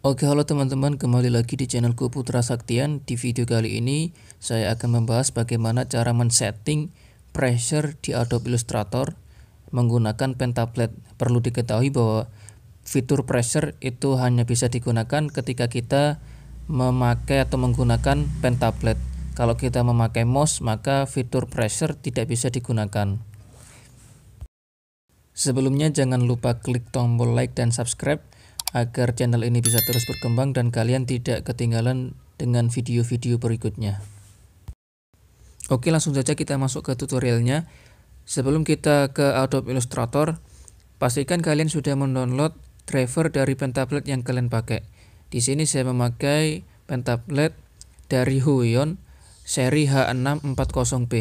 Oke halo teman-teman kembali lagi di channelku Putra Saktian Di video kali ini saya akan membahas bagaimana cara men-setting pressure di Adobe Illustrator Menggunakan pen tablet Perlu diketahui bahwa fitur pressure itu hanya bisa digunakan ketika kita memakai atau menggunakan pen tablet Kalau kita memakai mouse maka fitur pressure tidak bisa digunakan Sebelumnya jangan lupa klik tombol like dan subscribe agar channel ini bisa terus berkembang dan kalian tidak ketinggalan dengan video-video berikutnya. Oke, langsung saja kita masuk ke tutorialnya. Sebelum kita ke Adobe Illustrator, pastikan kalian sudah mendownload driver dari pentablet yang kalian pakai. Di sini saya memakai pentablet dari Huion seri H640P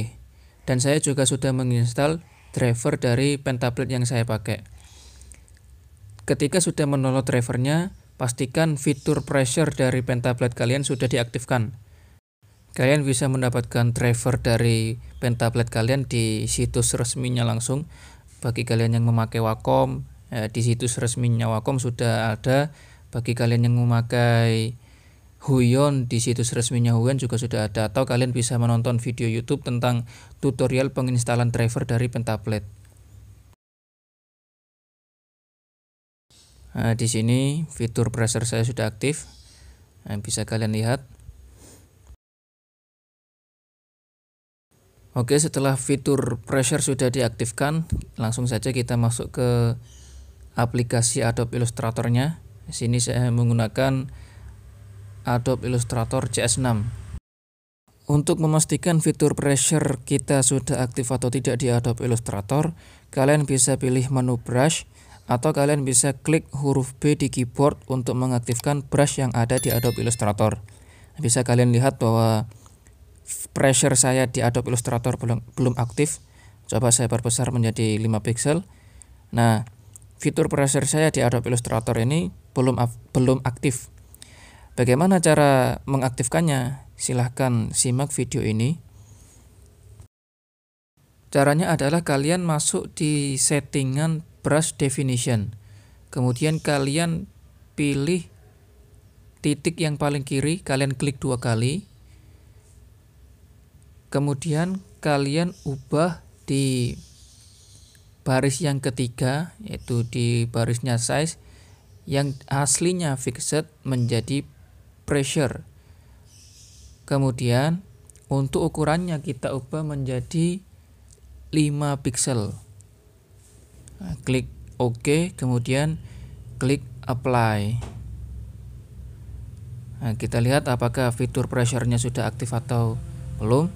dan saya juga sudah menginstal driver dari pentablet yang saya pakai. Ketika sudah menolot drivernya, pastikan fitur pressure dari pentablade kalian sudah diaktifkan. Kalian bisa mendapatkan driver dari pentablade kalian di situs resminya langsung. Bagi kalian yang memakai Wacom, ya, di situs resminya Wacom sudah ada. Bagi kalian yang memakai Huion di situs resminya Huion juga sudah ada atau kalian bisa menonton video YouTube tentang tutorial penginstalan driver dari Pentablade. Nah, di sini fitur pressure saya sudah aktif Nah, bisa kalian lihat Oke setelah fitur pressure sudah diaktifkan langsung saja kita masuk ke aplikasi Adobe Illustrator-nya di sini saya menggunakan Adobe Illustrator CS6 untuk memastikan fitur pressure kita sudah aktif atau tidak di Adobe Illustrator, kalian bisa pilih menu brush atau kalian bisa klik huruf B di keyboard untuk mengaktifkan brush yang ada di Adobe Illustrator. Bisa kalian lihat bahwa pressure saya di Adobe Illustrator belum belum aktif. Coba saya perbesar menjadi 5 pixel. Nah, fitur pressure saya di Adobe Illustrator ini belum belum aktif. Bagaimana cara mengaktifkannya? Silahkan simak video ini. Caranya adalah kalian masuk di settingan brush definition. Kemudian kalian pilih titik yang paling kiri, kalian klik dua kali. Kemudian kalian ubah di baris yang ketiga yaitu di barisnya size yang aslinya fixed menjadi pressure. Kemudian untuk ukurannya kita ubah menjadi 5 pixel. Nah, klik OK kemudian klik apply nah, kita lihat apakah fitur pressure-nya sudah aktif atau belum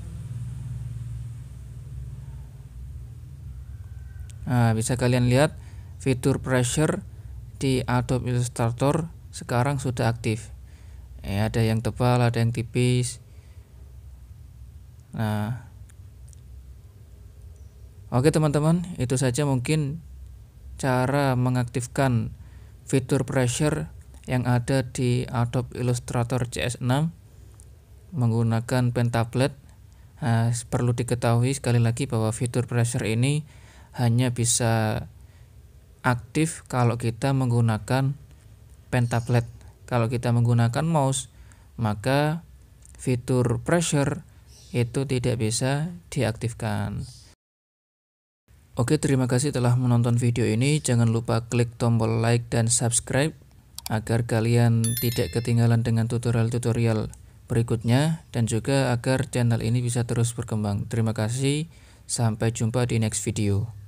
nah, bisa kalian lihat fitur pressure di Adobe Illustrator sekarang sudah aktif Eh, ada yang tebal ada yang tipis nah Oke teman-teman, itu saja mungkin cara mengaktifkan fitur pressure yang ada di Adobe Illustrator CS6 menggunakan pen tablet nah, perlu diketahui sekali lagi bahwa fitur pressure ini hanya bisa aktif kalau kita menggunakan pen tablet kalau kita menggunakan mouse maka fitur pressure itu tidak bisa diaktifkan. Oke, terima kasih telah menonton video ini. Jangan lupa klik tombol like dan subscribe agar kalian tidak ketinggalan dengan tutorial-tutorial berikutnya dan juga agar channel ini bisa terus berkembang. Terima kasih. Sampai jumpa di next video.